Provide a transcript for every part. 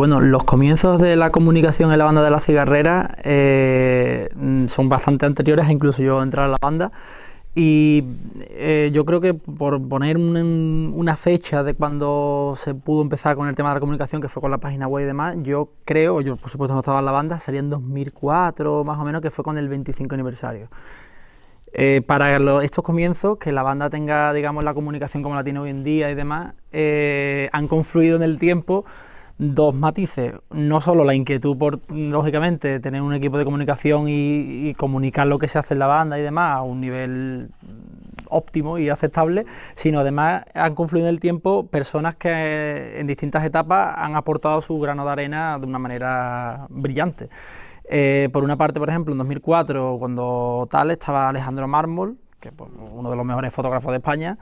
bueno, los comienzos de la comunicación en la banda de la cigarrera eh, mm, son bastante anteriores incluso yo entrar a la banda. Y eh, yo creo que por poner una fecha de cuando se pudo empezar con el tema de la comunicación, que fue con la página web y demás, yo creo, yo por supuesto no estaba en la banda, sería en 2004 más o menos, que fue con el 25 aniversario. Eh, para estos comienzos, que la banda tenga, digamos, la comunicación como la tiene hoy en día y demás, han confluido en el tiempo dos matices. No solo la inquietud por, lógicamente, tener un equipo de comunicación y, comunicar lo que se hace en la banda y demás a un nivel óptimo y aceptable, sino además han confluido en el tiempo personas que en distintas etapas han aportado su grano de arena de una manera brillante. Eh, por una parte, por ejemplo, en 2004, cuando tal estaba Alejandro Mármol, que es pues, uno de los mejores fotógrafos de España,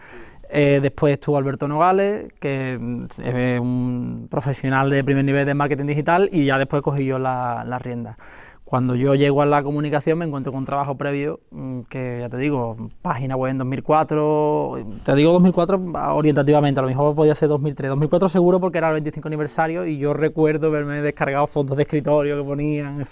eh, después estuvo Alberto Nogales, que mm, es un profesional de primer nivel de marketing digital, y ya después cogí yo la, la rienda. Cuando yo llego a la comunicación me encuentro con un trabajo previo, mm, que ya te digo, página web en 2004, te digo 2004 orientativamente, a lo mejor podía ser 2003, 2004 seguro porque era el 25 aniversario y yo recuerdo verme descargado fondos de escritorio que ponían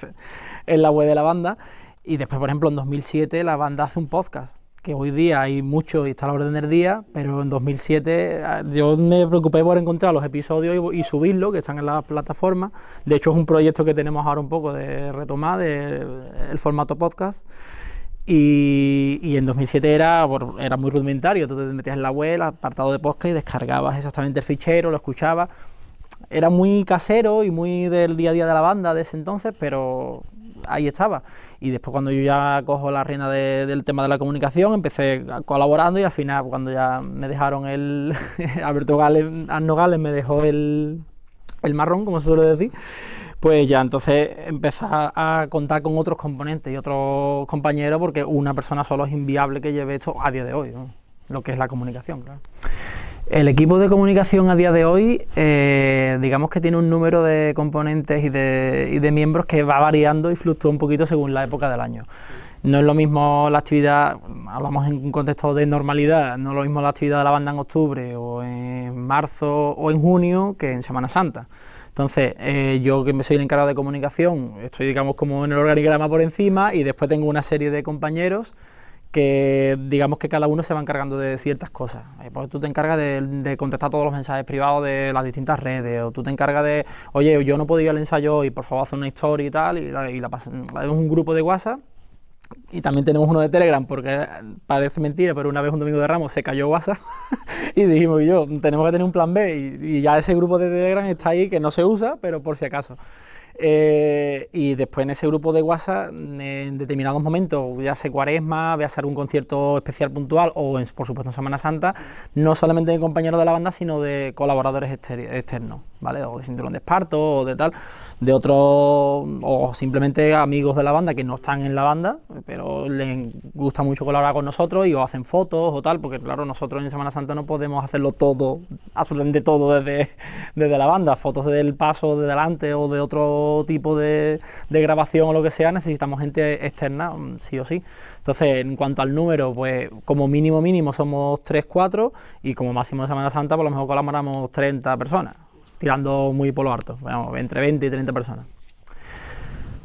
en la web de la banda. Y después, por ejemplo, en 2007 la banda hace un podcast que hoy día hay mucho y está a la orden del día, pero en 2007 ah, yo me preocupé por encontrar los episodios y, subirlos, que están en la plataforma, De hecho, es un proyecto que tenemos ahora un poco de retomar el formato podcast. Y, en 2007 era, era muy rudimentario, tú te metías en la web, apartado de podcast y descargabas exactamente el fichero, lo escuchabas. Era muy casero y muy del día a día de la banda de ese entonces, pero ahí estaba. Y después cuando yo ya cojo la rienda del tema de la comunicación, empecé colaborando y al final cuando ya me dejaron el... Alberto Gales, Arno me dejó el, el marrón, como se suele decir pues ya entonces empezar a contar con otros componentes y otros compañeros porque una persona solo es inviable que lleve esto a día de hoy, lo que es la comunicación, claro. El equipo de comunicación a día de hoy, eh, digamos que tiene un número de componentes y de, miembros que va variando y fluctúa un poquito según la época del año. No es lo mismo la actividad, hablamos en un contexto de normalidad, no es lo mismo la actividad de la banda en octubre o en marzo o en junio que en Semana Santa. Entonces, eh, yo que me soy el encargado de comunicación, estoy digamos como en el organigrama por encima y después tengo una serie de compañeros que digamos que cada uno se va encargando de ciertas cosas. Eh, pues, tú te encargas de, contestar todos los mensajes privados de las distintas redes, o tú te encargas de, oye, yo no podía ir al ensayo y por favor, haz una historia y tal, y la, y la, mm, un grupo de WhatsApp. Y también tenemos uno de Telegram, porque eh, parece mentira, pero una vez un domingo de Ramos se cayó WhatsApp y dijimos yo, tenemos que tener un plan B. Y, y, ya ese grupo de Telegram está ahí que no se usa, pero por si acaso. Eh, y después en ese grupo de WhatsApp, mm, en determinados momentos, ya sea cuaresma, a hacer un concierto especial puntual o, en, por supuesto, en Semana Santa, no solamente de compañeros de la banda, sino de colaboradores externos, ¿vale? O de Cinturón de Esparto o de tal, de otros, o simplemente amigos de la banda que no están en la banda, pero les gusta mucho colaborar con nosotros y o hacen fotos o tal, porque claro, nosotros en Semana Santa no podemos hacerlo todo, absolutamente todo desde, desde la banda, fotos del paso de delante o de otro tipo de, grabación o lo que sea, necesitamos gente externa, mm, sí o sí. Entonces, en cuanto al número, pues como mínimo mínimo somos 3, 4 y como máximo de Semana Santa, por lo mejor colaboramos 30 personas, tirando muy por lo harto, entre 20 y 30 personas.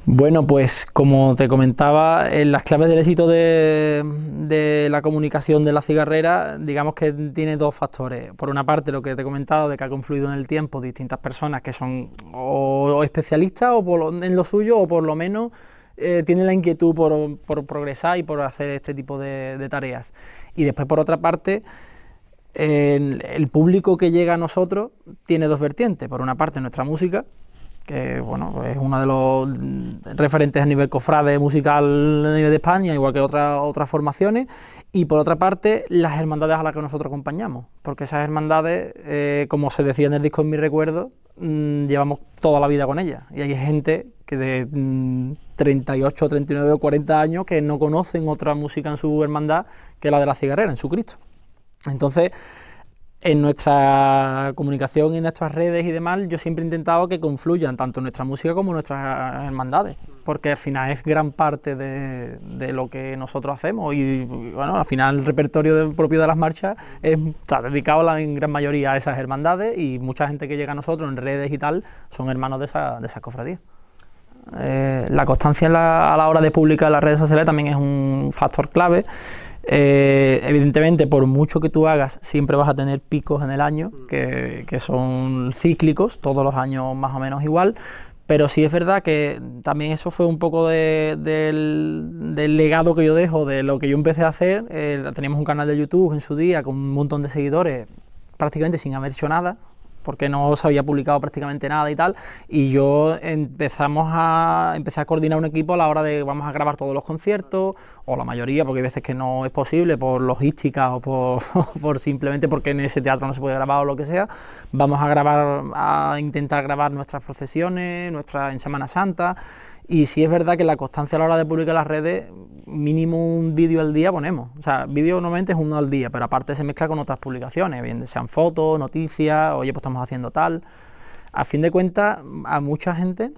Bueno, pues como te comentaba, en las claves del éxito de, la comunicación de la cigarrera, digamos que tiene dos factores. Por una parte, lo que te he comentado de que ha confluido en el tiempo distintas personas que son o especialistas o por lo, en lo suyo o por lo menos eh, tienen la inquietud por, progresar y por hacer este tipo de, tareas. Y después, por otra parte, el público que llega a nosotros tiene dos vertientes. Por una parte, nuestra música, que bueno, es uno de los referentes a nivel cofrade musical a nivel de España, igual que otras otras formaciones, y por otra parte las hermandades a las que nosotros acompañamos, porque esas hermandades, eh, como se decía en el disco en mi recuerdo, mm, llevamos toda la vida con ellas, y hay gente que de 38, mm, 39 o 40 años que no conocen otra música en su hermandad que la de la cigarrera, en su Cristo. Entonces, en nuestra comunicación y en nuestras redes y demás, yo siempre he intentado que confluyan tanto nuestra música como nuestras hermandades, porque al final es gran parte de, lo que nosotros hacemos y, bueno, al final el repertorio propio de las marchas está dedicado en gran mayoría a esas hermandades y mucha gente que llega a nosotros en redes y tal son hermanos de, esa, esas cofradías. Eh, la constancia a la hora de publicar las redes sociales también es un factor clave. Eh, evidentemente, por mucho que tú hagas, siempre vas a tener picos en el año, mm. que, que son cíclicos, todos los años más o menos igual, pero sí es verdad que también eso fue un poco del, del, legado que yo dejo, de lo que yo empecé a hacer. Eh, teníamos un canal de YouTube en su día con un montón de seguidores, prácticamente sin haber hecho nada, porque no se había publicado prácticamente nada y tal, y yo empezamos a, empecé a coordinar un equipo a la hora de vamos a grabar todos los conciertos, o la mayoría, porque hay veces que no es posible por logística o por, simplemente porque en ese teatro no se puede grabar o lo que sea, vamos a grabar, a intentar grabar nuestras procesiones, nuestra en Semana Santa, y sí es verdad que la constancia a la hora de publicar las redes, mínimo un vídeo al día ponemos. O sea, vídeo normalmente es uno al día, pero aparte se mezcla con otras publicaciones, bien sean fotos, noticias, oye, pues estamos haciendo tal. A fin de cuentas, a mucha gente,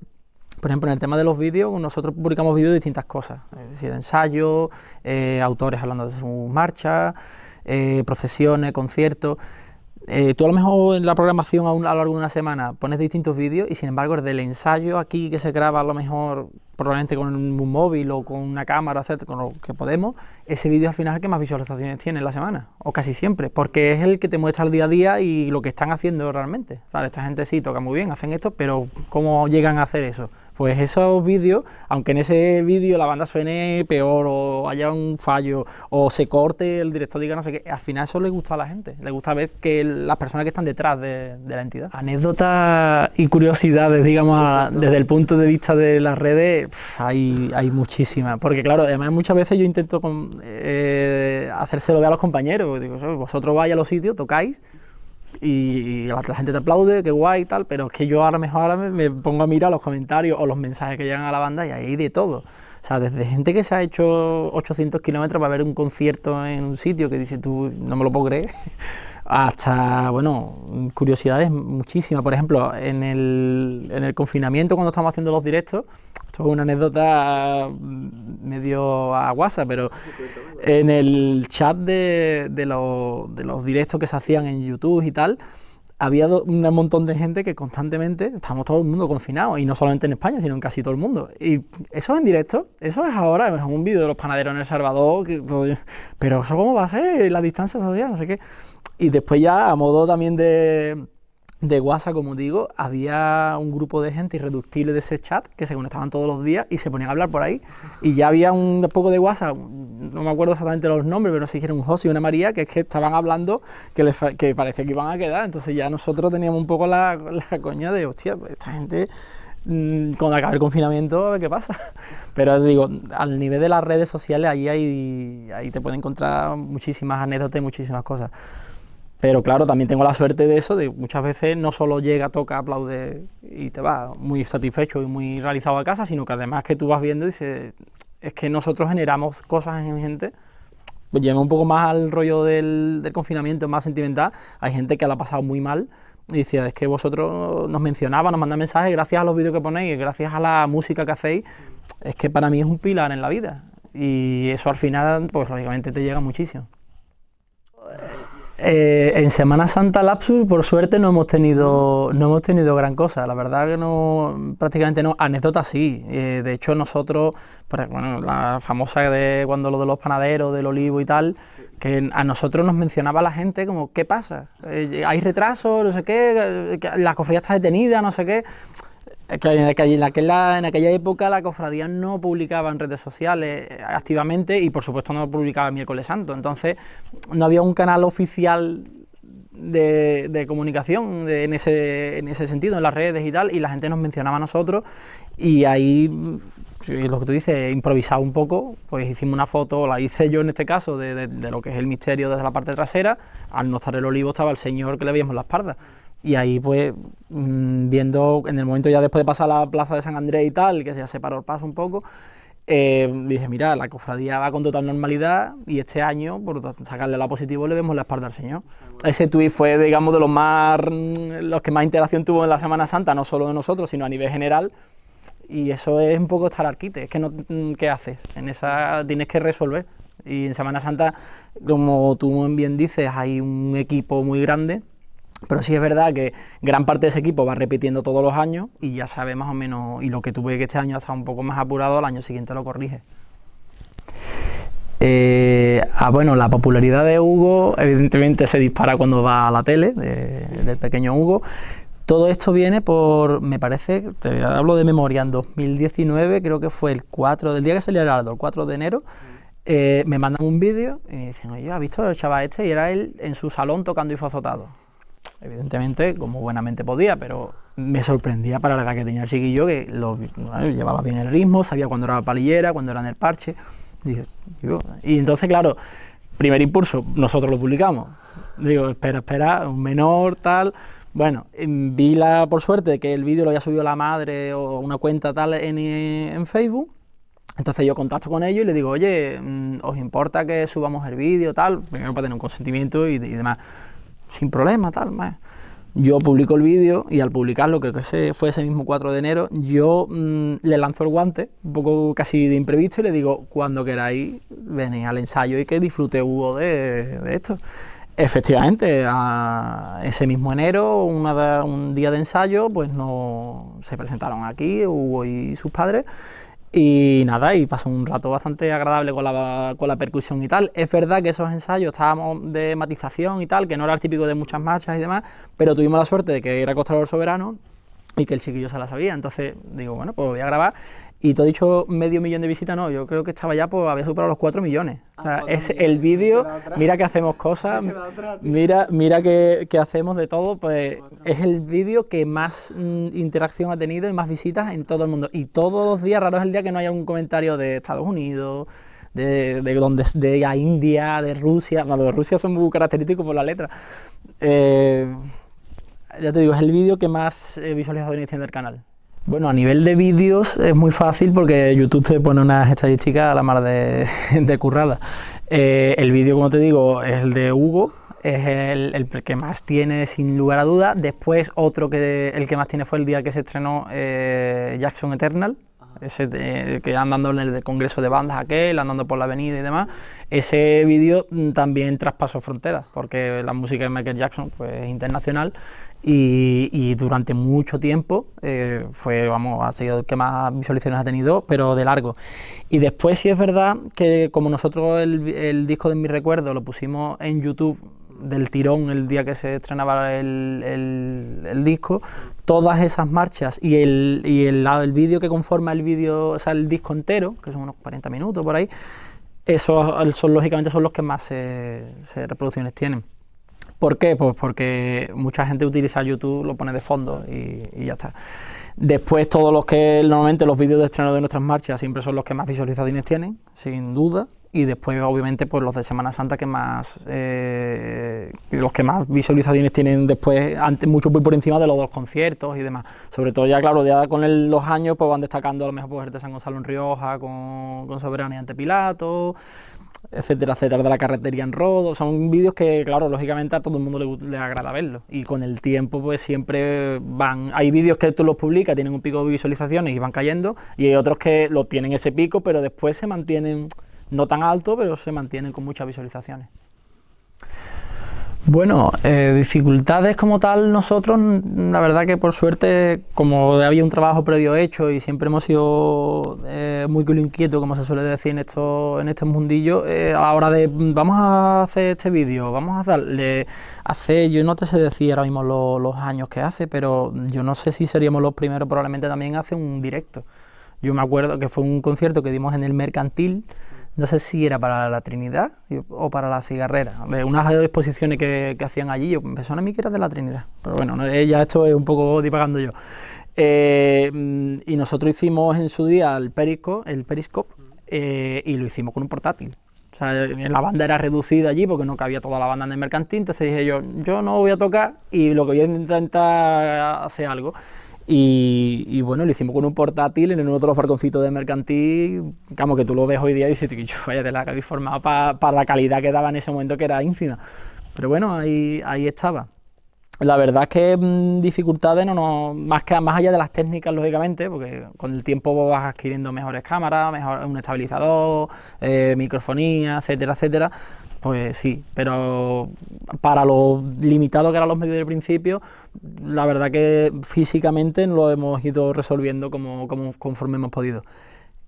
por ejemplo, en el tema de los vídeos, nosotros publicamos vídeos de distintas cosas, es decir, de ensayos, eh, autores hablando de sus marchas, eh, procesiones, conciertos. Eh, tú a lo mejor en la programación a, a lo largo de una semana pones distintos vídeos y sin embargo el del ensayo aquí que se graba a lo mejor realmente con un móvil o con una cámara, etcétera, con lo que podemos, ese vídeo al final es el que más visualizaciones tiene en la semana, o casi siempre, porque es el que te muestra el día a día y lo que están haciendo realmente. esta gente sí toca muy bien, hacen esto, pero ¿cómo llegan a hacer eso? Pues esos vídeos, aunque en ese vídeo la banda suene peor o haya un fallo o se corte, el director diga no sé qué, al final eso le gusta a la gente, le gusta ver que las personas que están detrás de, la entidad. Anécdotas y curiosidades, digamos, desde el punto de vista de las redes, hay, hay muchísimas. Porque claro, además muchas veces yo intento con, eh, hacérselo ver a los compañeros. Pues digo, vosotros vais a los sitios, tocáis y, la, gente te aplaude, qué guay y tal, pero es que yo ahora mejor ahora me, pongo a mirar los comentarios o los mensajes que llegan a la banda y ahí hay de todo. O sea, desde gente que se ha hecho 800 kilómetros para ver un concierto en un sitio que dice tú, no me lo puedo creer hasta, bueno, curiosidades muchísimas. Por ejemplo, en el, en el confinamiento, cuando estamos haciendo los directos, esto es una anécdota mm, medio aguasa, pero en el chat de, de, los, de los directos que se hacían en YouTube y tal, había un montón de gente que constantemente estamos todo el mundo confinados, y no solamente en España, sino en casi todo el mundo. Y eso es en directo, eso es ahora, es un vídeo de los panaderos en El Salvador, pero eso cómo va a ser, la distancia social, no sé qué. Y después ya, a modo también de, de WhatsApp, como digo, había un grupo de gente irreductible de ese chat que se conectaban todos los días y se ponían a hablar por ahí. Y ya había un poco de WhatsApp, no me acuerdo exactamente los nombres, pero no sé si era un José y una María, que es que estaban hablando que, les, que parecía que iban a quedar. Entonces ya nosotros teníamos un poco la, coña de, hostia, pues esta gente mm, cuando acabe el confinamiento, a ver qué pasa. Pero digo, al nivel de las redes sociales, ahí, hay, ahí te pueden encontrar muchísimas anécdotas y muchísimas cosas. Pero claro, también tengo la suerte de eso, de muchas veces no solo llega, toca, aplaude y te va muy satisfecho y muy realizado a casa, sino que además que tú vas viendo y dices, es que nosotros generamos cosas en gente pues lleva un poco más al rollo del, confinamiento más sentimental, hay gente que lo ha pasado muy mal y dice, es que vosotros nos mencionaba, nos manda mensajes, gracias a los vídeos que ponéis, gracias a la música que hacéis, es que para mí es un pilar en la vida y eso al final, pues lógicamente te llega muchísimo. Eh, en Semana Santa Lapsur, por suerte, no hemos tenido, no hemos tenido gran cosa. La verdad que no, prácticamente no. Anécdotas sí. Eh, de hecho, nosotros, bueno, la famosa de cuando lo de los panaderos, del olivo y tal, que a nosotros nos mencionaba la gente como, ¿qué pasa? Eh, ¿Hay retraso? No sé qué, la cofradía está detenida, no sé qué en aquella, en, aquella, época la cofradía no publicaba en redes sociales eh, activamente y por supuesto no publicaba el miércoles santo, entonces no había un canal oficial de, comunicación en, ese, sentido, en las redes y tal, y la gente nos mencionaba a nosotros y ahí lo que tú dices, improvisado un poco, pues hicimos una foto, la hice yo en este caso, de, lo que es el misterio desde la parte trasera, al no estar el olivo estaba el señor que le habíamos la espalda. Y ahí, pues, mm, viendo, en el momento ya después de pasar la plaza de San Andrés y tal, que ya se paró el paso un poco, eh, dije, mira, la cofradía va con total normalidad y este año, por sacarle la positivo, le vemos la espalda al Señor. Ese tuit fue, digamos, de los más, mm, los que más interacción tuvo en la Semana Santa, no solo de nosotros, sino a nivel general. Y eso es un poco estar arquite, es que no, mm, ¿qué haces? En esa tienes que resolver. Y en Semana Santa, como tú bien dices, hay un equipo muy grande pero sí es verdad que gran parte de ese equipo va repitiendo todos los años y ya sabe más o menos, y lo que tuve que este año ha estado un poco más apurado, al año siguiente lo corrige. Eh, ah, bueno, la popularidad de Hugo evidentemente se dispara cuando va a la tele, del pequeño Hugo. Todo esto viene por, me parece, hablo de memoria, en 2019 creo que fue el 4, del día que salió el el 4 de enero, eh, me mandan un vídeo y me dicen, oye, ¿has visto el chaval este? Y era él en su salón tocando y fue azotado evidentemente, como buenamente podía, pero me sorprendía para la edad que tenía el chiquillo, que lo, llevaba bien el ritmo, sabía cuándo era la palillera, cuándo era en el parche. y entonces, claro, primer impulso, nosotros lo publicamos. Digo, espera, espera, un menor, tal. Bueno, em, vi la, por suerte que el vídeo lo había subido la madre o una cuenta tal en, eh, en Facebook. Entonces yo contacto con ellos y les digo, oye, mm, ¿os importa que subamos el vídeo, tal? Primero para tener un consentimiento y demás sin problema, tal, Yo publico el vídeo y al publicarlo, creo que ese fue ese mismo 4 de enero, yo mm, le lanzo el guante, un poco casi de imprevisto, y le digo, cuando queráis, venid al ensayo y que disfrute Hugo de, esto. Efectivamente, a ese mismo enero, un día de ensayo, pues no se presentaron aquí Hugo y sus padres y nada, y pasó un rato bastante agradable con la, con la percusión y tal. Es verdad que esos ensayos estábamos de matización y tal, que no era el típico de muchas marchas y demás, pero tuvimos la suerte de que era costador Soberano y que el chiquillo se la sabía. Entonces digo, bueno, pues voy a grabar. Y tú has dicho medio millón de visitas, no, yo creo que estaba ya, pues había superado los 4 millones. o sea, ah, es el vídeo, mira que hacemos cosas, mira, mira que, hacemos de todo, pues es el vídeo que más mm, interacción ha tenido y más visitas en todo el mundo. Y todos los días, raro es el día que no haya un comentario de Estados Unidos, de, de, donde, de India, de Rusia, bueno, de Rusia son muy característicos por la letra. Eh, ya te digo, es el vídeo que más eh, visualizado tiene este del canal. Bueno, a nivel de vídeos es muy fácil porque YouTube te pone unas estadísticas a la mar de, currada. Eh, el vídeo, como te digo, es el de Hugo, es el, que más tiene sin lugar a duda. Después otro que el que más tiene fue el día que se estrenó eh, Jackson Eternal, ese eh, que andando en el congreso de bandas aquel, andando por la avenida y demás, ese vídeo mm, también traspasó fronteras, porque la música de Michael Jackson pues, es internacional y, durante mucho tiempo eh, fue, vamos, ha sido el que más visualizaciones ha tenido, pero de largo. Y después sí es verdad que como nosotros el, disco de Mi Recuerdo lo pusimos en YouTube del tirón el día que se estrenaba el, disco, todas esas marchas y el, y el, vídeo que conforma el vídeo, o sea, el disco entero, que son unos 40 minutos por ahí, esos son, lógicamente son los que más reproducciones tienen. ¿Por qué? Pues porque mucha gente utiliza YouTube, lo pone de fondo y ya está. Después todos los que normalmente los vídeos de estreno de nuestras marchas siempre son los que más visualizaciones tienen, sin duda. Y después obviamente pues los de Semana Santa que más eh, los que más visualizaciones tienen después, antes mucho por encima de los dos conciertos y demás. Sobre todo ya claro, ya con los años pues van destacando a lo mejor pues, de San Gonzalo en Rioja, con, con Soberano Ante Pilato, etcétera, etcétera, de la carretería en rodo. Son vídeos que, claro, lógicamente a todo el mundo le, agrada verlo. Y con el tiempo, pues siempre van. Hay vídeos que tú los publicas, tienen un pico de visualizaciones y van cayendo, y hay otros que lo tienen ese pico, pero después se mantienen no tan alto, pero se mantienen con muchas visualizaciones. Bueno, eh, dificultades como tal, nosotros, la verdad que por suerte, como había un trabajo previo hecho y siempre hemos sido eh, muy culo como se suele decir en estos en este mundillo, eh, a la hora de vamos a hacer este vídeo, vamos a darle, hace, yo no te sé decir ahora mismo los años que hace, pero yo no sé si seríamos los primeros, probablemente también hace un directo. Yo me acuerdo que fue un concierto que dimos en el Mercantil no sé si era para la Trinidad o para la cigarrera, unas exposiciones que, hacían allí, yo pensaba a mí que era de la Trinidad, pero bueno, eh, ya esto es un poco divagando yo. Eh, mm, y nosotros hicimos en su día el, perico el Periscope eh, y lo hicimos con un portátil. la banda era reducida allí porque no cabía toda la banda en el mercantil, entonces dije yo, yo no voy a tocar y lo que voy a intentar hacer algo. Y, bueno, lo hicimos con un portátil en uno de los barconcitos de mercantil, como que tú lo ves hoy día y dices, que yo vaya, de la había formado para la calidad que daba en ese momento que era ínfima. Pero bueno, ahí, ahí estaba. La verdad es que mm, dificultades, no, más, que, más allá de las técnicas, lógicamente, porque con el tiempo vas adquiriendo mejores cámaras, mejor, un estabilizador, eh, microfonía, etcétera, etcétera. Pues sí, pero para lo limitado que eran los medios de principio, la verdad que físicamente lo hemos ido resolviendo como, conforme hemos podido.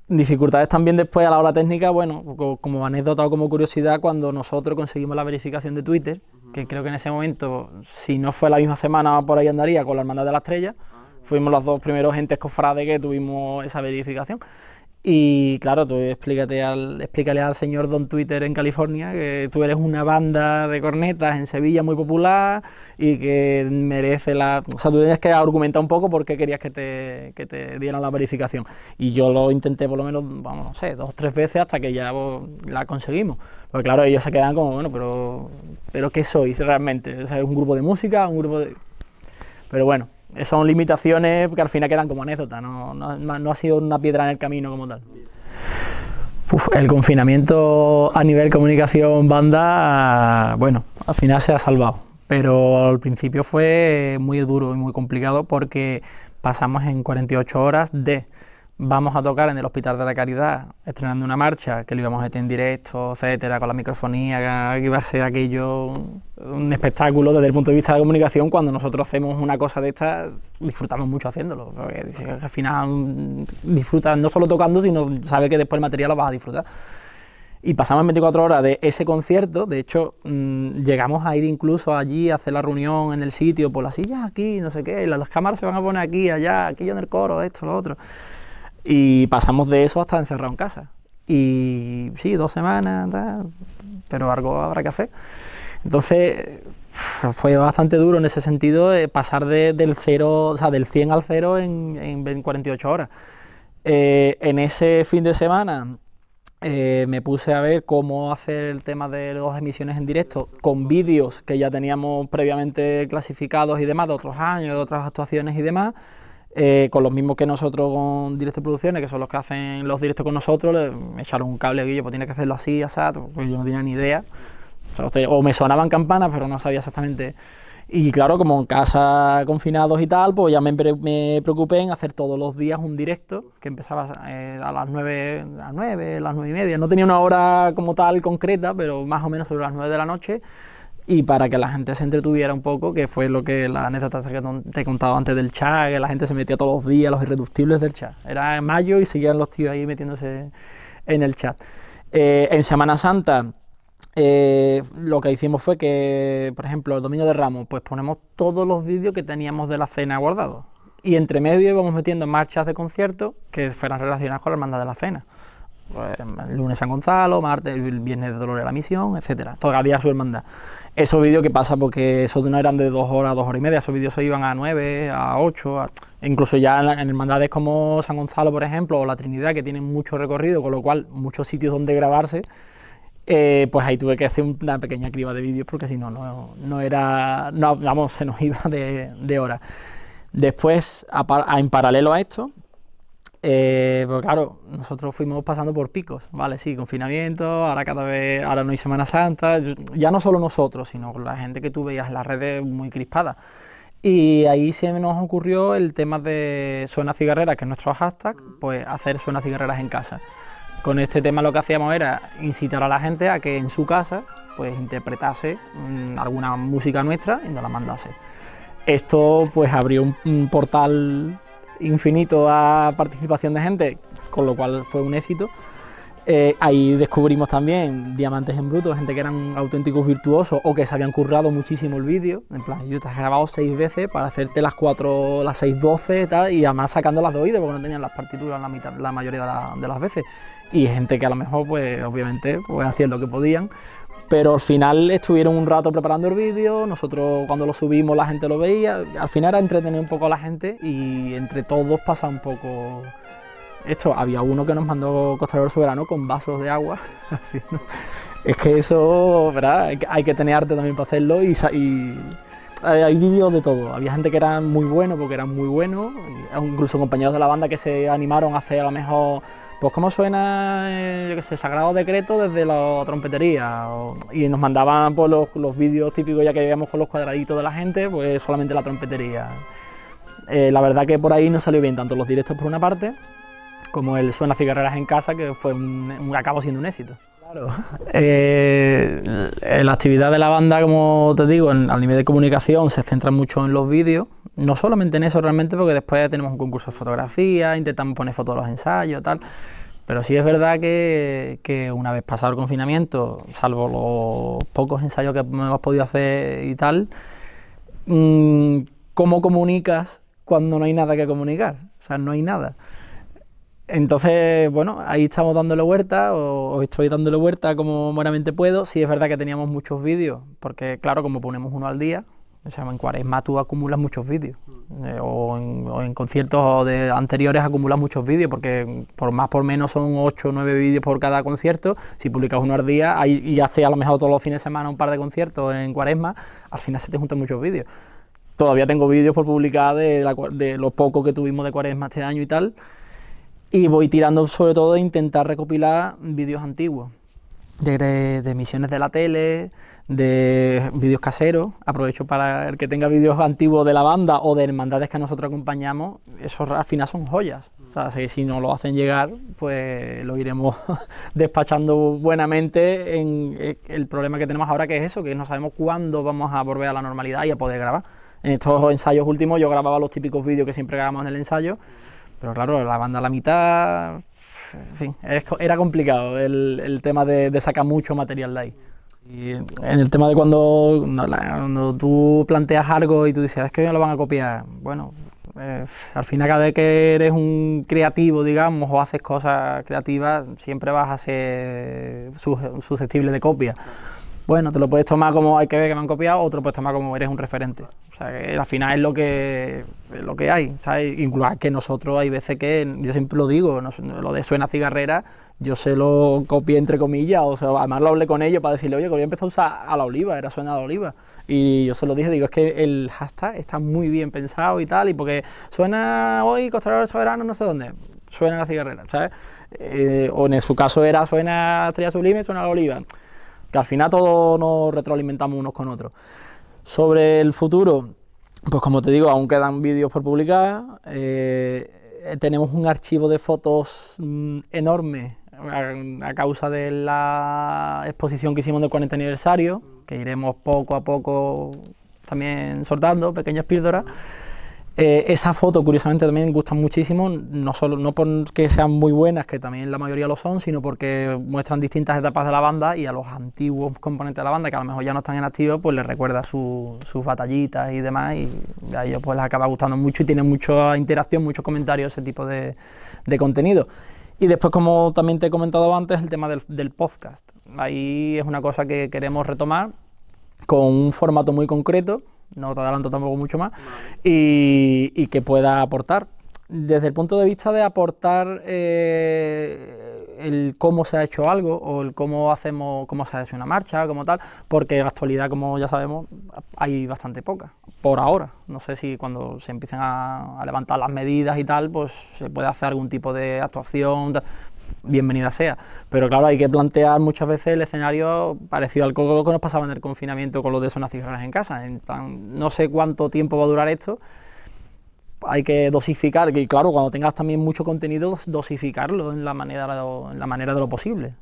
Dificultades también después a la hora técnica, bueno, como anécdota o como curiosidad, cuando nosotros conseguimos la verificación de Twitter, que creo que en ese momento, si no fue la misma semana, por ahí andaría con la Hermandad de la Estrella, ah. fuimos los dos primeros entes cofrades que tuvimos esa verificación. Y claro, tú explícate al, explícale al señor Don Twitter en California que tú eres una banda de cornetas en Sevilla muy popular y que merece la... O sea, tú tenías que argumentar un poco por qué querías que te, te dieran la verificación. Y yo lo intenté por lo menos, vamos, no sé, dos o tres veces hasta que ya pues, la conseguimos. Pues claro, ellos se quedan como, bueno, pero, pero ¿qué sois realmente? ¿es un grupo de música? ¿Un grupo de...? Pero bueno, son limitaciones que al final quedan como anécdota, no, ha sido una piedra en el camino como tal. el confinamiento a nivel comunicación banda, bueno, al final se ha salvado, pero al principio fue muy duro y muy complicado porque pasamos en 48 horas de Vamos a tocar en el Hospital de la Caridad, estrenando una marcha que lo íbamos a hacer en directo, etcétera, con la microfonía, que iba a ser aquello un espectáculo desde el punto de vista de comunicación. Cuando nosotros hacemos una cosa de estas, disfrutamos mucho haciéndolo, porque al final mm, disfrutas no solo tocando, sino sabe que después el material lo vas a disfrutar. Y pasamos 24 horas de ese concierto. De hecho, mm, llegamos a ir incluso allí a hacer la reunión en el sitio, por las sillas aquí, no sé qué, las cámaras se van a poner aquí, allá, aquello en el coro, esto, lo otro. Y pasamos de eso hasta encerrado en casa. Y sí, dos semanas, pero algo habrá que hacer. Entonces, fue bastante duro en ese sentido eh, pasar del, cero, o sea, del 100 al 0 en, en, 48 horas. Eh, en ese fin de semana eh, me puse a ver cómo hacer el tema de las emisiones en directo con vídeos que ya teníamos previamente clasificados y demás de otros años, de otras actuaciones y demás. Eh, con los mismos que nosotros con Directo Producciones, que son los que hacen los directos con nosotros, le echaron un cable, Guillo, pues tiene que hacerlo así, asado, pues, pues, yo no tenía ni idea. O, me sonaban campanas, pero no sabía exactamente. Y claro, como en casa confinados y tal, pues ya me, preocupé en hacer todos los días un directo, que empezaba eh, a las nueve, a las nueve, a las 9 y media. No tenía una hora como tal concreta, pero más o menos sobre las 9 de la noche y para que la gente se entretuviera un poco, que fue lo que la anécdota que te he contado antes del chat, que la gente se metía todos los días, los irreductibles del chat. Era en mayo y seguían los tíos ahí metiéndose en el chat. Eh, en Semana Santa eh, lo que hicimos fue que, por ejemplo, el domingo de Ramos, pues ponemos todos los vídeos que teníamos de la cena guardados. Y entre medio íbamos metiendo marchas de concierto que fueran relacionadas con la hermandad de la cena. Pues, lunes San Gonzalo, martes, viernes de Dolores la Misión, etcétera. Todavía su hermandad. Esos vídeos que pasa porque esos no eran de dos horas, dos horas y media, esos vídeos se iban a nueve, a ocho, incluso ya en, hermandades como San Gonzalo, por ejemplo, o la Trinidad, que tienen mucho recorrido, con lo cual muchos sitios donde grabarse, eh, pues ahí tuve que hacer una pequeña criba de vídeos porque si no, no, era, no, vamos, se nos iba de, de hora. Después, en paralelo a esto, eh, pues claro, nosotros fuimos pasando por picos, ¿vale? Sí, confinamiento, ahora cada vez, ahora no hay Semana Santa, ya no solo nosotros, sino la gente que tú veías en las redes muy crispada. Y ahí se nos ocurrió el tema de Suena Cigarreras, que es nuestro hashtag, pues hacer Suena Cigarreras en casa. Con este tema lo que hacíamos era incitar a la gente a que en su casa pues interpretase mm, alguna música nuestra y nos la mandase. Esto pues abrió un portal infinito a participación de gente, con lo cual fue un éxito. Eh, ahí descubrimos también diamantes en bruto, gente que eran auténticos virtuosos o que se habían currado muchísimo el vídeo. En plan, yo te has grabado seis veces para hacerte las cuatro, las seis tal, y además sacando las de oído porque no tenían las partituras la, mitad, la mayoría de, de, las veces. Y gente que a lo mejor, pues obviamente, pues hacían lo que podían, pero al final estuvieron un rato preparando el vídeo, nosotros cuando lo subimos la gente lo veía, al final era entretener un poco a la gente y entre todos pasa un poco esto. Había uno que nos mandó Costa Soberano con vasos de agua, es que eso, ¿verdad? Hay que tener arte también para hacerlo y, hay vídeos de todo. Había gente que era muy bueno porque era muy buenos, incluso compañeros de la banda que se animaron a hacer a lo mejor pues como suena, eh, yo que sé, Sagrado Decreto desde la trompetería. y nos mandaban por los, vídeos típicos ya que veíamos con los cuadraditos de la gente, pues solamente la trompetería. Eh, la verdad que por ahí no salió bien, tanto los directos por una parte, como el Suena Cigarreras en Casa, que fue un, acabo acabó siendo un éxito. Claro. Eh, la actividad de la banda, como te digo, a nivel de comunicación se centra mucho en los vídeos no solamente en eso realmente, porque después tenemos un concurso de fotografía, intentamos poner fotos a los ensayos, tal. Pero sí es verdad que, que, una vez pasado el confinamiento, salvo los pocos ensayos que hemos podido hacer y tal, mm, ¿cómo comunicas cuando no hay nada que comunicar? O sea, no hay nada. Entonces, bueno, ahí estamos dándole vuelta, o, estoy dándole vuelta como buenamente puedo. Sí es verdad que teníamos muchos vídeos, porque claro, como ponemos uno al día, o en cuaresma tú acumulas muchos vídeos. Eh, o, en, conciertos anteriores acumulas muchos vídeos, porque por más por menos son 8 o 9 vídeos por cada concierto. Si publicas uno al día y haces a lo mejor todos los fines de semana un par de conciertos en cuaresma, al final se te juntan muchos vídeos. Todavía tengo vídeos por publicar de, la, de lo que tuvimos de cuaresma este año y tal. Y voy tirando sobre todo de intentar recopilar vídeos antiguos de, emisiones de la tele, de vídeos caseros. Aprovecho para el que tenga vídeos antiguos de la banda o de hermandades que nosotros acompañamos, esos al final son joyas. O sea, si, si no lo hacen llegar, pues lo iremos despachando buenamente en eh, el problema que tenemos ahora, que es eso, que no sabemos cuándo vamos a volver a la normalidad y a poder grabar. En estos ensayos últimos yo grababa los típicos vídeos que siempre grabamos en el ensayo, pero claro, la banda a la mitad, en era complicado el, el tema de, sacar mucho material de ahí. Y en el tema de cuando, tú planteas algo y tú dices, ah, es que hoy lo van a copiar. Bueno, eh, y al cabo cada vez que eres un creativo, digamos, o haces cosas creativas, siempre vas a ser susceptible de copia bueno, te lo puedes tomar como hay que ver que me han copiado, otro te puedes tomar como eres un referente. O sea, que al final es lo que, lo que hay. ¿sabes? Incluso que nosotros hay veces que, yo siempre lo digo, lo de suena cigarrera, yo se lo copié entre comillas, o sea, además lo hablé con ellos para decirle, oye, que voy a empezar a usar a la oliva, era suena a la oliva. Y yo se lo dije, digo, es que el hashtag está muy bien pensado y tal, y porque suena hoy del este Soberano, no sé dónde suena la cigarrera, ¿sabes? Eh, o en su caso era suena a estrella sublime, suena a la oliva que al final todos nos retroalimentamos unos con otros. Sobre el futuro, pues como te digo, aún quedan vídeos por publicar. Eh, eh, tenemos un archivo de fotos mm, enorme a, causa de la exposición que hicimos del 40 aniversario, que iremos poco a poco también soltando pequeñas píldoras. Eh, esa foto, curiosamente, también gustan muchísimo, no solo no porque sean muy buenas, que también la mayoría lo son, sino porque muestran distintas etapas de la banda y a los antiguos componentes de la banda, que a lo mejor ya no están en activo, pues les recuerda sus batallitas y demás, y a ellos pues les acaba gustando mucho y tienen mucha interacción, muchos comentarios, ese tipo de, contenido. Y después, como también te he comentado antes, el tema del podcast. Ahí es una cosa que queremos retomar con un formato muy concreto no te adelanto tampoco mucho más, y, que pueda aportar. Desde el punto de vista de aportar eh, el cómo se ha hecho algo o el cómo hacemos, cómo se ha una marcha, como tal, porque en la actualidad, como ya sabemos, hay bastante poca, por ahora. No sé si cuando se empiecen a, a levantar las medidas y tal, pues se puede hacer algún tipo de actuación, bienvenida sea. Pero claro, hay que plantear muchas veces el escenario parecido al que nos pasaba en el confinamiento con los de zonas nacionales en casa. no sé cuánto tiempo va a durar esto. Hay que dosificar, y claro, cuando tengas también mucho contenido, dosificarlo en la manera de lo, en la manera de lo posible.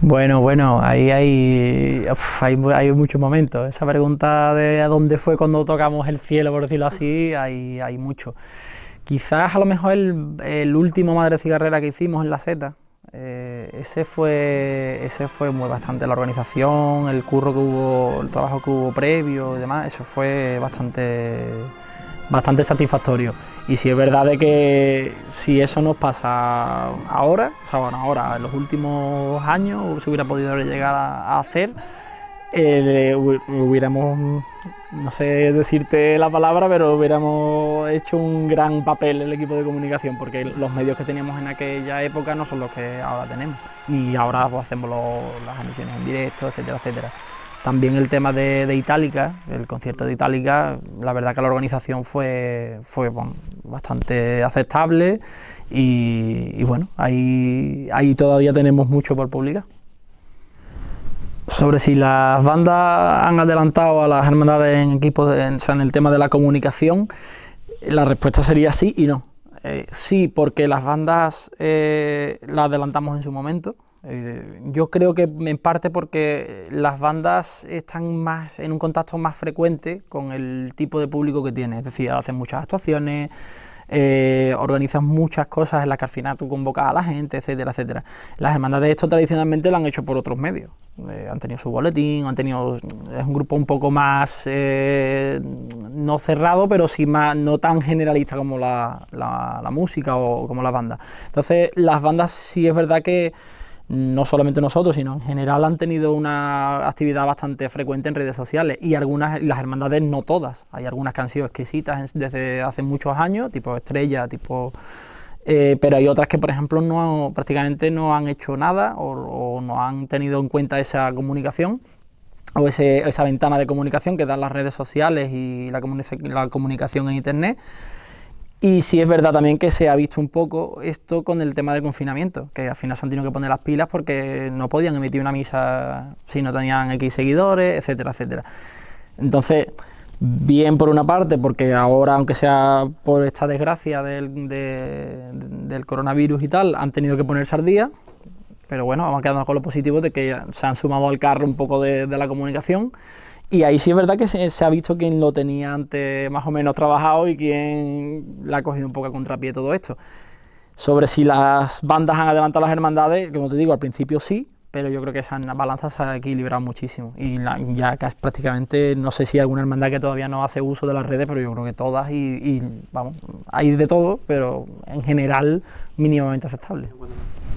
Bueno, bueno, ahí hay, hay, muchos momentos. Esa pregunta de a dónde fue cuando tocamos el cielo, por decirlo así, hay mucho. Quizás a lo mejor el, último Madre Cigarrera que hicimos en la Z, eh, ese fue ese fue muy bastante la organización, el curro que hubo, el trabajo que hubo previo y demás, eso fue bastante bastante satisfactorio. Y si es verdad de que si eso nos pasa ahora, o sea, bueno, ahora en los últimos años se hubiera podido llegar a hacer eh, hubiéramos, no sé decirte la palabra, pero hubiéramos hecho un gran papel el equipo de comunicación, porque los medios que teníamos en aquella época no son los que ahora tenemos, y ahora pues, hacemos las emisiones en directo, etcétera, etcétera. También el tema de, Itálica, el concierto de Itálica, la verdad que la organización fue, fue bastante aceptable y, bueno, ahí, ahí todavía tenemos mucho por publicar sobre si las bandas han adelantado a las hermandades en equipo en, en el tema de la comunicación, la respuesta sería sí y no. Eh, sí, porque las bandas eh, las adelantamos en su momento. Eh, yo creo que en parte porque las bandas están más en un contacto más frecuente con el tipo de público que tiene, es decir, hacen muchas actuaciones, eh, organizas muchas cosas en las que al final tú convocas a la gente, etcétera, etcétera. Las hermandades esto tradicionalmente lo han hecho por otros medios. Eh, han tenido su boletín, han tenido. Es un grupo un poco más. Eh, no cerrado, pero sí más. no tan generalista como la, la, la música o como las bandas. Entonces, las bandas sí es verdad que no solamente nosotros, sino en general han tenido una actividad bastante frecuente en redes sociales y algunas, las hermandades no todas, hay algunas que han sido exquisitas desde hace muchos años, tipo Estrella, tipo... Eh, pero hay otras que, por ejemplo, no prácticamente no han hecho nada o, no han tenido en cuenta esa comunicación o ese, esa ventana de comunicación que dan las redes sociales y la, la comunicación en Internet y sí es verdad también que se ha visto un poco esto con el tema del confinamiento, que al final se han tenido que poner las pilas porque no podían emitir una misa si no tenían X seguidores, etcétera, etcétera. Entonces, bien por una parte, porque ahora, aunque sea por esta desgracia del, coronavirus y tal, han tenido que poner al pero bueno, vamos quedando con lo positivo de que se han sumado al carro un poco de la comunicación. Y ahí sí es verdad que se, ha visto quién lo tenía antes más o menos trabajado y quién la ha cogido un poco a contrapié todo esto. Sobre si las bandas han adelantado las hermandades, como te digo, al principio sí, pero yo creo que esa balanza se ha equilibrado muchísimo. Y ya casi prácticamente, no sé si alguna hermandad que todavía no hace uso de las redes, pero yo creo que todas y, y vamos, hay de todo, pero en general mínimamente aceptable.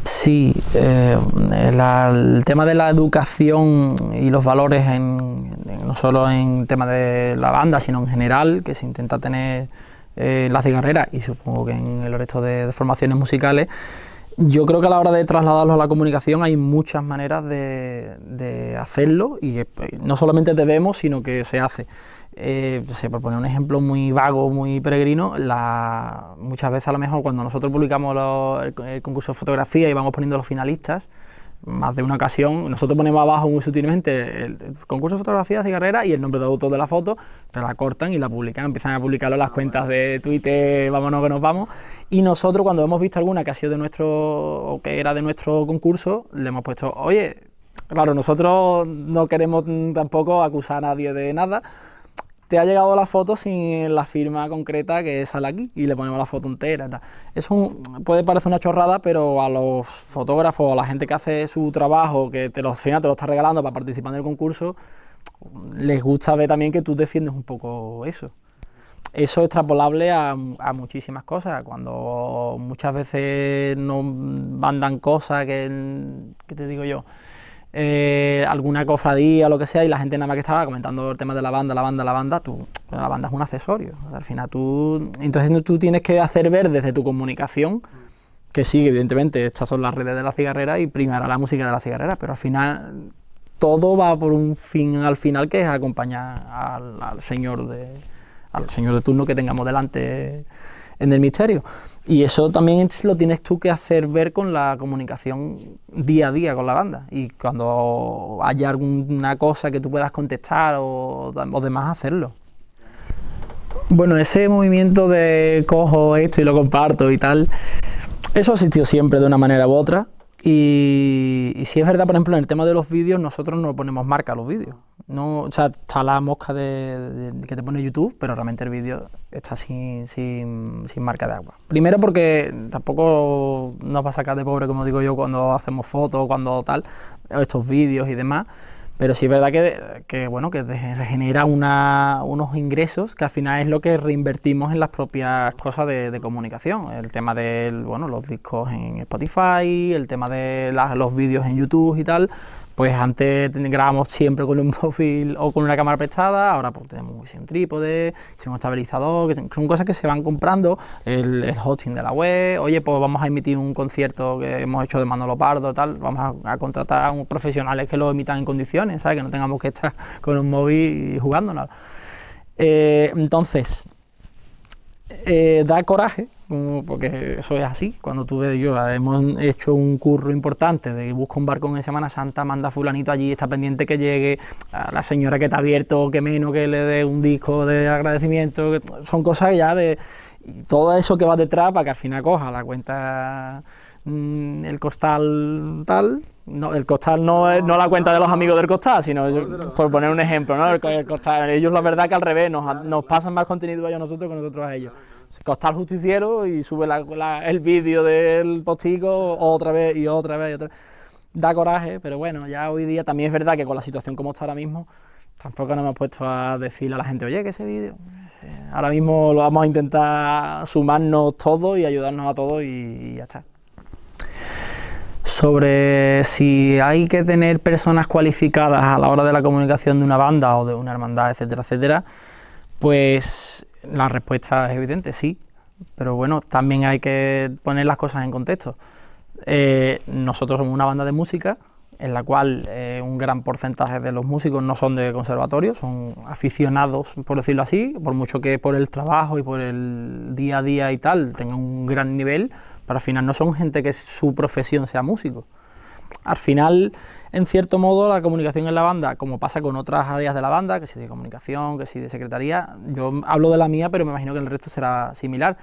Sí, eh, el tema de la educación y los valores, no solo en tema de la banda, sino en general, que se intenta tener en eh, las de y supongo que en el resto de, formaciones musicales, yo creo que a la hora de trasladarlo a la comunicación hay muchas maneras de, de hacerlo y pues, no solamente debemos, sino que se hace. Eh, se pues, eh, por poner un ejemplo muy vago, muy peregrino, muchas veces a lo mejor cuando nosotros publicamos el, concurso de fotografía y vamos poniendo los finalistas, más de una ocasión, nosotros ponemos abajo muy sutilmente el, concurso de fotografía de carrera y el nombre del autor de la foto, te la cortan y la publican, empiezan a publicarlo en las cuentas de Twitter, vámonos que nos vamos, y nosotros cuando hemos visto alguna que ha sido de nuestro, o que era de nuestro concurso, le hemos puesto, oye, claro, nosotros no queremos tampoco acusar a nadie de nada, te ha llegado la foto sin eh, la firma concreta que sale aquí y le ponemos la foto entera. Eso puede parecer una chorrada, pero a los fotógrafos, a la gente que hace su trabajo, que te lo, final te lo está regalando para participar en el concurso, les gusta ver también que tú defiendes un poco eso. Eso es extrapolable a, muchísimas cosas. Cuando muchas veces no mandan cosas que, que te digo yo, eh, alguna cofradía o lo que sea, y la gente nada más que estaba comentando el tema de la banda, la banda, la banda, tú, la banda es un accesorio. al final tú, entonces tú tienes que hacer ver desde tu comunicación, que sí, evidentemente, estas son las redes de la cigarrera y primará la música de la cigarrera, pero al final todo va por un fin al final que es acompañar al, señor de al señor de turno que tengamos delante en el misterio. Y eso también lo tienes tú que hacer ver con la comunicación día a día con la banda. Y cuando haya alguna cosa que tú puedas contestar o, demás, hacerlo. Bueno, ese movimiento de cojo esto y lo comparto y tal, eso ha existido siempre de una manera u otra. Y, si es verdad, por ejemplo, en el tema de los vídeos, nosotros no ponemos marca a los vídeos. No, o sea, está la mosca de, que te pone YouTube, pero realmente el vídeo está sin, sin, marca de agua. Primero porque tampoco nos va a sacar de pobre, como digo yo, cuando hacemos fotos, cuando tal, estos vídeos y demás. Pero sí es verdad que, que bueno, que genera unos ingresos que al final es lo que reinvertimos en las propias cosas de, comunicación. El tema de bueno, los discos en Spotify, el tema de los vídeos en YouTube y tal pues antes grabamos siempre con un móvil o con una cámara prestada, ahora pues tenemos un trípode, un estabilizador, que son cosas que se van comprando, el, hosting de la web, oye, pues vamos a emitir un concierto que hemos hecho de Manolo Pardo, tal, vamos a, contratar a unos profesionales que lo emitan en condiciones, ¿sabes? Que no tengamos que estar con un móvil jugando nada. Eh, entonces, eh, da coraje, porque eso es así, cuando tú ves yo, hemos hecho un curro importante de busco un barco en Semana Santa, manda fulanito allí, está pendiente que llegue, a la señora que está abierto, que menos, que le dé un disco de agradecimiento, son cosas ya de todo eso que va detrás para que al final coja la cuenta Mm, el costal tal, no, el costal no, es, no la cuenta de los amigos del costal, sino por poner un ejemplo, ¿no? El, costal, ellos la verdad que al revés, nos, pasan más contenido a nosotros que nosotros a ellos. Costal justiciero y sube el vídeo del postigo otra vez y otra vez y otra Da coraje, pero bueno, ya hoy día también es verdad que con la situación como está ahora mismo, tampoco nos hemos puesto a decir a la gente, oye, que ese vídeo. Eh, ahora mismo lo vamos a intentar sumarnos todos y ayudarnos a todos y ya está sobre si hay que tener personas cualificadas a la hora de la comunicación de una banda o de una hermandad, etcétera, etcétera, pues la respuesta es evidente, sí. Pero bueno, también hay que poner las cosas en contexto. Eh, nosotros somos una banda de música, en la cual eh, un gran porcentaje de los músicos no son de conservatorio, son aficionados, por decirlo así, por mucho que por el trabajo y por el día a día y tal tengan un gran nivel, pero al final no son gente que su profesión sea músico. Al final, en cierto modo, la comunicación en la banda, como pasa con otras áreas de la banda, que si de comunicación, que si de secretaría, yo hablo de la mía, pero me imagino que el resto será similar.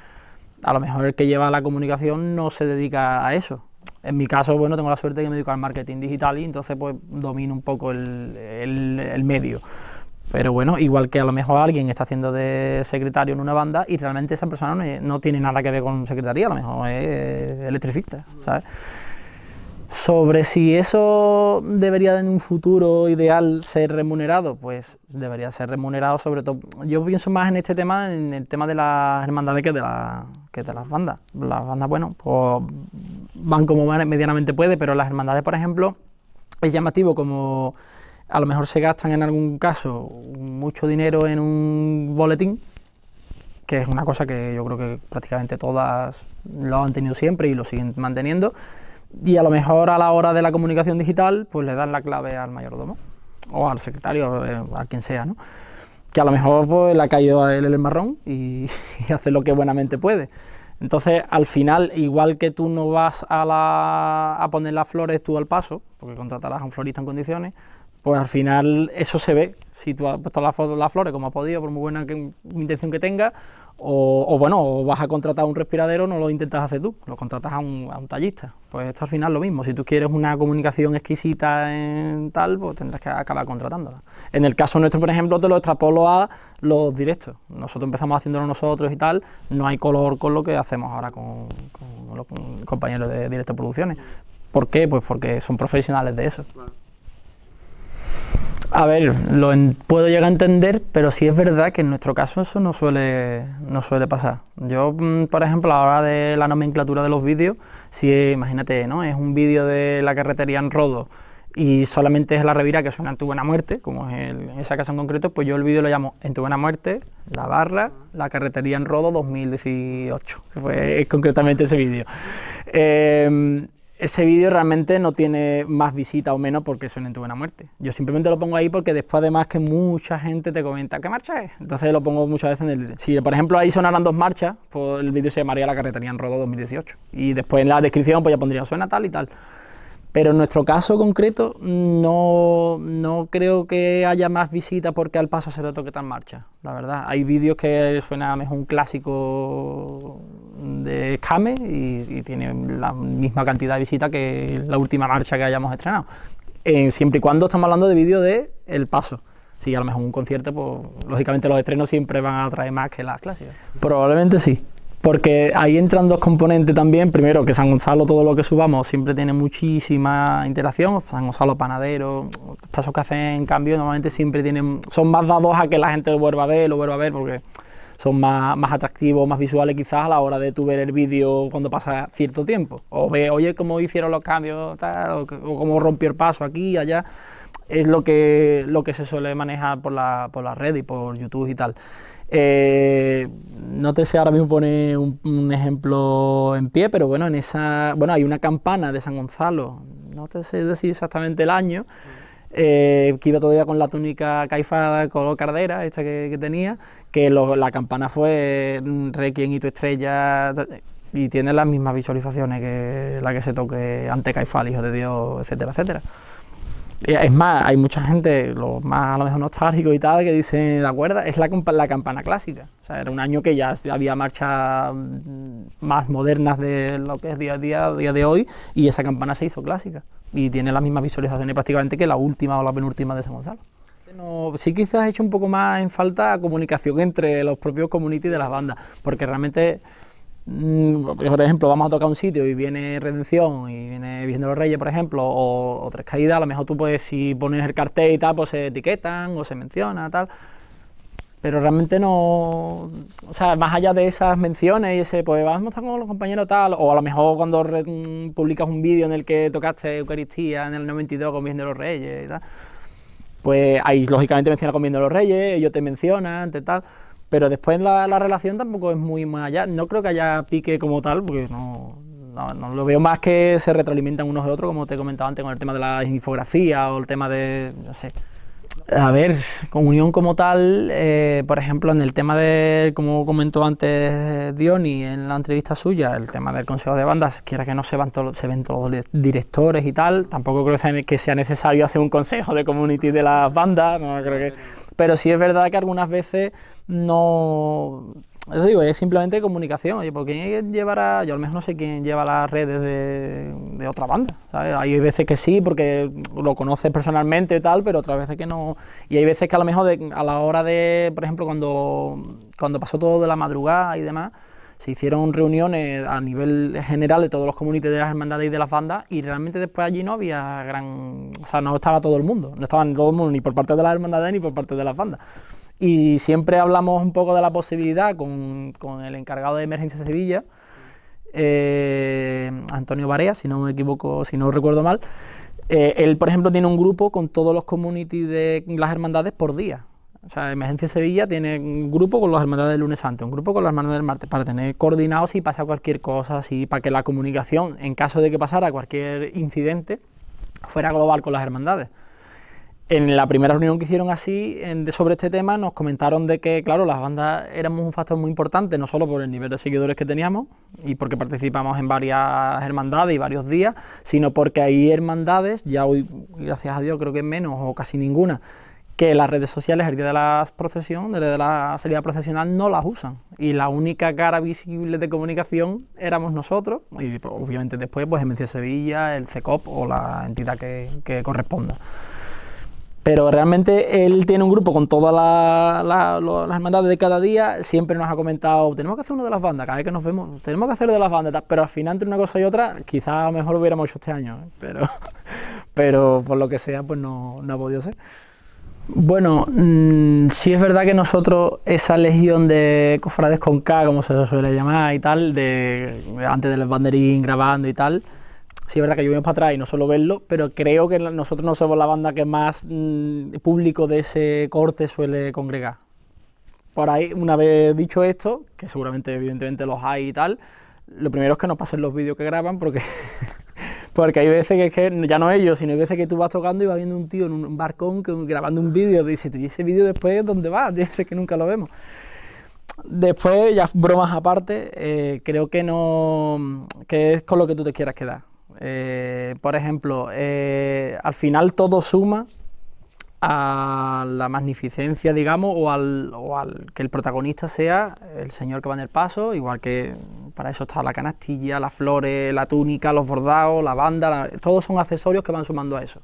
A lo mejor el que lleva la comunicación no se dedica a eso, en mi caso, bueno, tengo la suerte de que me dedico al marketing digital y entonces pues domino un poco el, medio. Pero bueno, igual que a lo mejor alguien está haciendo de secretario en una banda y realmente esa persona no, tiene nada que ver con secretaría, a lo mejor es electricista, ¿sabes? Sobre si eso debería en un futuro ideal ser remunerado, pues debería ser remunerado sobre todo. Yo pienso más en este tema, en el tema de las hermandades que de, que de las bandas. Las bandas, bueno, pues van como medianamente puede, pero las hermandades, por ejemplo, es llamativo como a lo mejor se gastan en algún caso mucho dinero en un boletín, que es una cosa que yo creo que prácticamente todas lo han tenido siempre y lo siguen manteniendo, y a lo mejor a la hora de la comunicación digital, pues le dan la clave al mayordomo, o al secretario, eh, a quien sea, ¿no? Que a lo mejor pues, le ha caído a él el marrón y, y hace lo que buenamente puede. Entonces, al final, igual que tú no vas a, poner las flores tú al paso, porque contratarás a un florista en condiciones, pues al final eso se ve, si tú has puesto las flores como has podido, por muy buena intención que tenga, o, bueno, vas a contratar a un respiradero, no lo intentas hacer tú, lo contratas a un, tallista. Pues esto al final lo mismo, si tú quieres una comunicación exquisita en tal, pues tendrás que acabar contratándola. En el caso nuestro, por ejemplo, te lo extrapolo a los directos. Nosotros empezamos haciéndolo nosotros y tal, no hay color con lo que hacemos ahora con, los compañeros de Directo Producciones. ¿Por qué? Pues porque son profesionales de eso. A ver, lo puedo llegar a entender, pero sí es verdad que en nuestro caso eso no suele, no suele pasar. Yo, mm, por ejemplo, a la hora de la nomenclatura de los vídeos, si imagínate, ¿no? Es un vídeo de la carretería en Rodo y solamente es la revira que suena en tu buena muerte, como es en esa casa en concreto, pues yo el vídeo lo llamo En tu buena muerte, la barra, la carretería en Rodo 2018, que fue concretamente ese vídeo. Em, ese vídeo realmente no tiene más visita o menos porque suena en tu buena muerte. Yo simplemente lo pongo ahí porque después además que mucha gente te comenta, ¿qué marcha es? Entonces lo pongo muchas veces en el... Si por ejemplo ahí sonaran dos marchas, pues el vídeo se llamaría La carretería en Rodo 2018. Y después en la descripción pues ya pondría suena tal y tal. Pero en nuestro caso concreto no, creo que haya más visitas porque al paso se lo toque tan marcha, la verdad. Hay vídeos que suena mejor un clásico de escame y, tiene la misma cantidad de visitas que la última marcha que hayamos estrenado. En, siempre y cuando estamos hablando de vídeos de El Paso. Si a lo mejor un concierto, pues lógicamente los estrenos siempre van a traer más que las clásicas. Probablemente sí porque ahí entran dos componentes también. Primero, que San Gonzalo, todo lo que subamos, siempre tiene muchísima interacción. Pues San Gonzalo, panadero, los pasos que hacen en cambio, normalmente siempre tienen, son más dados a que la gente lo vuelva a ver, lo vuelva a ver, porque son más, atractivos, más visuales quizás a la hora de tú ver el vídeo cuando pasa cierto tiempo. O ve, oye, cómo hicieron los cambios, tal, o, cómo rompió el paso aquí y allá. Es lo que, lo que se suele manejar por la, por la red y por YouTube y tal. Eh, no te sé ahora mismo poner un, ejemplo en pie, pero bueno, en bueno, hay una campana de San Gonzalo, no te sé decir exactamente el año, eh, que iba todavía con la túnica caifada color cardera, esta que, tenía, que la campana fue Requiem y tu estrella, y tiene las mismas visualizaciones que la que se toque ante Caifal, hijo de Dios, etcétera, etcétera. Eh, es más, hay mucha gente, lo más a lo mejor nostálgico y tal, que dice ¿de acuerdo? Es la, la campana clásica. O sea, era un año que ya había marchas mm, más modernas de lo que es día a día, día de hoy, y esa campana se hizo clásica. Y tiene las mismas visualizaciones prácticamente que la última o la penúltima de San Gonzalo. sí quizás he hecho un poco más en falta comunicación entre los propios community de las bandas, porque realmente Mm, por ejemplo, vamos a tocar un sitio y viene Redención y viene viendo de los Reyes, por ejemplo, o, Tres Caídas, a lo mejor tú, puedes si pones el cartel y tal, pues se etiquetan o se menciona, tal. Pero realmente no. O sea, más allá de esas menciones y ese, pues vamos a estar con los compañeros tal, o a lo mejor cuando mm, publicas un vídeo en el que tocaste Eucaristía en el 92 con Virgen de los Reyes y tal, pues ahí lógicamente menciona con Virgen de los Reyes, ellos te mencionan, te tal. Pero después la, relación tampoco es muy más allá. No creo que haya pique como tal, porque no, no, lo veo más que se retroalimentan unos de otros, como te comentaba antes con el tema de la infografía o el tema de, no sé, a ver, unión como tal, eh, por ejemplo, en el tema de, como comentó antes eh, Diony en la entrevista suya, el tema del consejo de bandas, quiera que no se, van se ven todos los directores y tal, tampoco creo que sea, necesario hacer un consejo de community de las bandas, no creo que... Pero sí es verdad que algunas veces no eso digo, es simplemente comunicación. Oye, porque llevará? Yo al menos no sé quién lleva las redes de, otra banda. Hay veces que sí, porque lo conoces personalmente y tal, pero otras veces que no. Y hay veces que a lo mejor a la hora de, por ejemplo, cuando, cuando pasó todo de la madrugada y demás, se hicieron reuniones a nivel general de todos los comités de las hermandades y de las bandas y realmente después allí no había gran... O sea, no estaba todo el mundo, no estaban todo el mundo ni por parte de las hermandades ni por parte de las bandas. Y siempre hablamos un poco de la posibilidad con, el encargado de Emergencia Sevilla, eh, Antonio Barea, si no me equivoco, si no recuerdo mal. Eh, él, por ejemplo, tiene un grupo con todos los communities de las hermandades por día. O sea, Emergencia Sevilla tiene un grupo con las hermandades del lunes santo, un grupo con las hermandades del martes, para tener coordinados y pasa cualquier cosa, si para que la comunicación, en caso de que pasara cualquier incidente, fuera global con las hermandades. En la primera reunión que hicieron así sobre este tema nos comentaron de que, claro, las bandas éramos un factor muy importante, no solo por el nivel de seguidores que teníamos y porque participamos en varias hermandades y varios días, sino porque hay hermandades, ya hoy, gracias a Dios, creo que menos o casi ninguna, que las redes sociales el día de la procesión, de la salida procesional, no las usan. Y la única cara visible de comunicación éramos nosotros, y pues, obviamente después pues MC Sevilla, el CECOP o la entidad que, que corresponda. Pero realmente él tiene un grupo con todas las hermandades de cada día, siempre nos ha comentado, tenemos que hacer una de las bandas, cada vez que nos vemos, tenemos que hacer de las bandas, pero al final entre una cosa y otra, quizá mejor lo hubiéramos hecho este año, ¿eh? pero, por lo que sea, pues no, ha podido ser. Bueno, si mm, sí es verdad que nosotros, esa legión de cofrades con K, como se suele llamar y tal, de antes del banderín grabando y tal, sí es verdad que yo voy para atrás y no solo verlo, pero creo que nosotros no somos la banda que más mm, público de ese corte suele congregar. Por ahí, una vez dicho esto, que seguramente evidentemente los hay y tal, lo primero es que no pasen los vídeos que graban porque... Porque hay veces que, ya no ellos, sino hay veces que tú vas tocando y vas viendo un tío en un barcón que, grabando un vídeo, dices, ¿y ese vídeo después dónde va? Dices que nunca lo vemos. Después, ya bromas aparte, eh, creo que no que es con lo que tú te quieras quedar. Eh, por ejemplo, eh, al final todo suma a la magnificencia, digamos, o al, que el protagonista sea el señor que va en el paso, igual que para eso está la canastilla, las flores, la túnica, los bordados, la banda, todos son accesorios que van sumando a eso.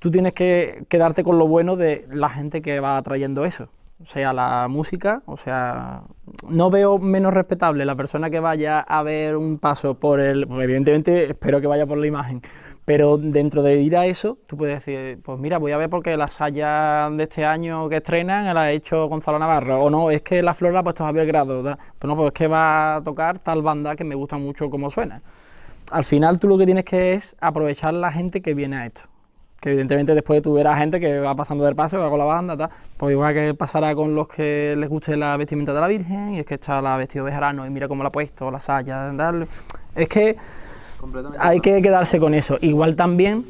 Tú tienes que quedarte con lo bueno de la gente que va trayendo eso sea la música, o sea, no veo menos respetable la persona que vaya a ver un paso por el, evidentemente espero que vaya por la imagen, pero dentro de ir a eso, tú puedes decir, pues mira, voy a ver porque la saya de este año que estrenan la ha hecho Gonzalo Navarro, o no, es que la flora la ha puesto Javier Grado, pues no, pues es que va a tocar tal banda que me gusta mucho cómo suena. Al final tú lo que tienes que es aprovechar la gente que viene a esto que evidentemente después tuviera verás gente que va pasando del paso, va con la banda, tal. pues igual que pasará con los que les guste la vestimenta de la Virgen, y es que está la vestido de y mira cómo la ha puesto, la saya, tal. Es que hay que quedarse con eso. Igual también,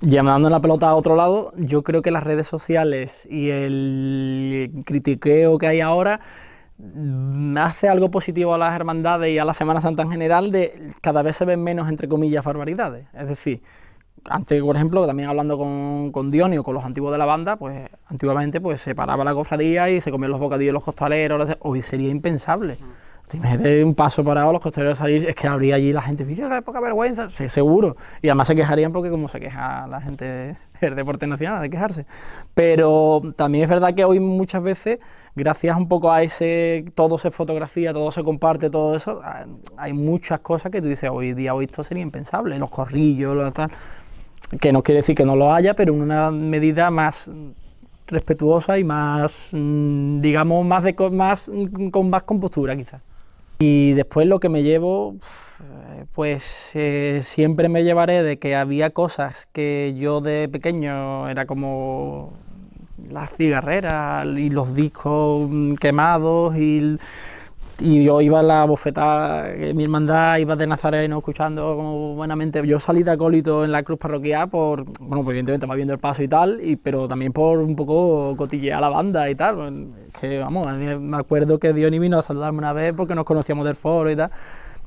llamando la pelota a otro lado, yo creo que las redes sociales y el critiqueo que hay ahora mm, hace algo positivo a las hermandades y a la Semana Santa en general de cada vez se ven menos, entre comillas, barbaridades. Es decir, antes, por ejemplo, también hablando con, con, Dionio, con los antiguos de la banda, pues antiguamente pues se paraba la cofradía y se comían los bocadillos los costaleros, hoy sería impensable. Si me un paso parado, los costaleros salir, es que habría allí la gente, mira, qué poca vergüenza, sí, seguro. Y además se quejarían porque como se queja la gente del deporte nacional, de quejarse. Pero también es verdad que hoy muchas veces, gracias un poco a ese, todo se fotografía, todo se comparte, todo eso, ah, hay muchas cosas que tú dices, hoy día hoy esto sería impensable, los corrillos, lo tal que no quiere decir que no lo haya, pero en una medida más respetuosa y más, mm, digamos, más, de, más mm, con más compostura quizás. Y después lo que me llevo, eh, pues eh, siempre me llevaré de que había cosas que yo de pequeño era como las cigarreras y los discos mm, quemados y y yo iba a la bofeta, eh, mi hermandad iba de Nazareno escuchando como buenamente. Yo salí de acólito en la cruz parroquial por, bueno, pues evidentemente va viendo el paso y tal, pero también por un poco cotillear a la banda y tal. Que vamos, me acuerdo que Diony vino a saludarme una vez porque nos conocíamos del foro y tal.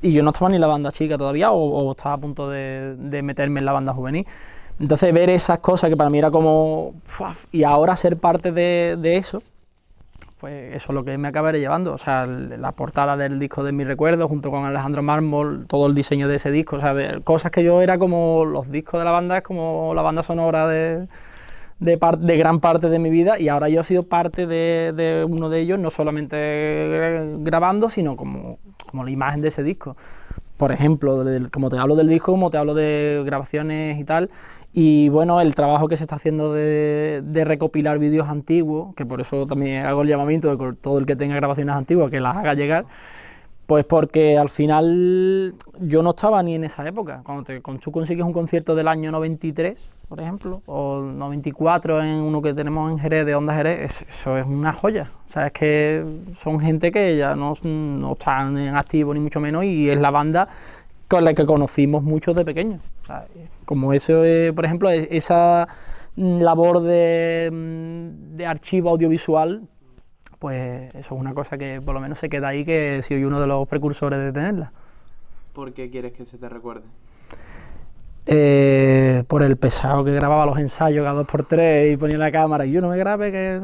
Y yo no estaba ni en la banda chica todavía o, estaba a punto de, meterme en la banda juvenil. Entonces ver esas cosas que para mí era como... Y ahora ser parte de eso, pues eso es lo que me acabaré llevando. O sea, la portada del disco de mis recuerdos, junto con Alejandro Mármol, todo el diseño de ese disco, sea, cosas que yo era como los discos de la banda, es como la banda sonora de, gran parte de mi vida y ahora yo he sido parte de, uno de ellos, no solamente eh, grabando, sino como la imagen de ese disco por ejemplo, como te hablo del disco, como te hablo de grabaciones y tal, y bueno, el trabajo que se está haciendo de, de recopilar vídeos antiguos, que por eso también hago el llamamiento de todo el que tenga grabaciones antiguas que las haga llegar. Pues porque al final yo no estaba ni en esa época. Cuando tú consigues un concierto del año 93, por ejemplo, o 94 en uno que tenemos en Jerez, de Onda Jerez, eso es una joya. O sea, es que son gente que ya no, están en activo ni mucho menos y es la banda con la que conocimos muchos de pequeños. como eso, por ejemplo, esa labor de archivo audiovisual pues eso es una cosa que por lo menos se queda ahí, que soy uno de los precursores de tenerla. ¿Por qué quieres que se te recuerde? Eh, por el pesado que grababa los ensayos cada dos por tres y ponía la cámara y yo no me grabé que...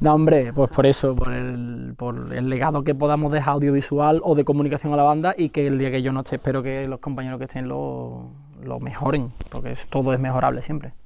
No, hombre, pues por eso, por el, por el legado que podamos dejar audiovisual o de comunicación a la banda y que el día que yo no esté, espero que los compañeros que estén lo, lo mejoren, porque todo es mejorable siempre.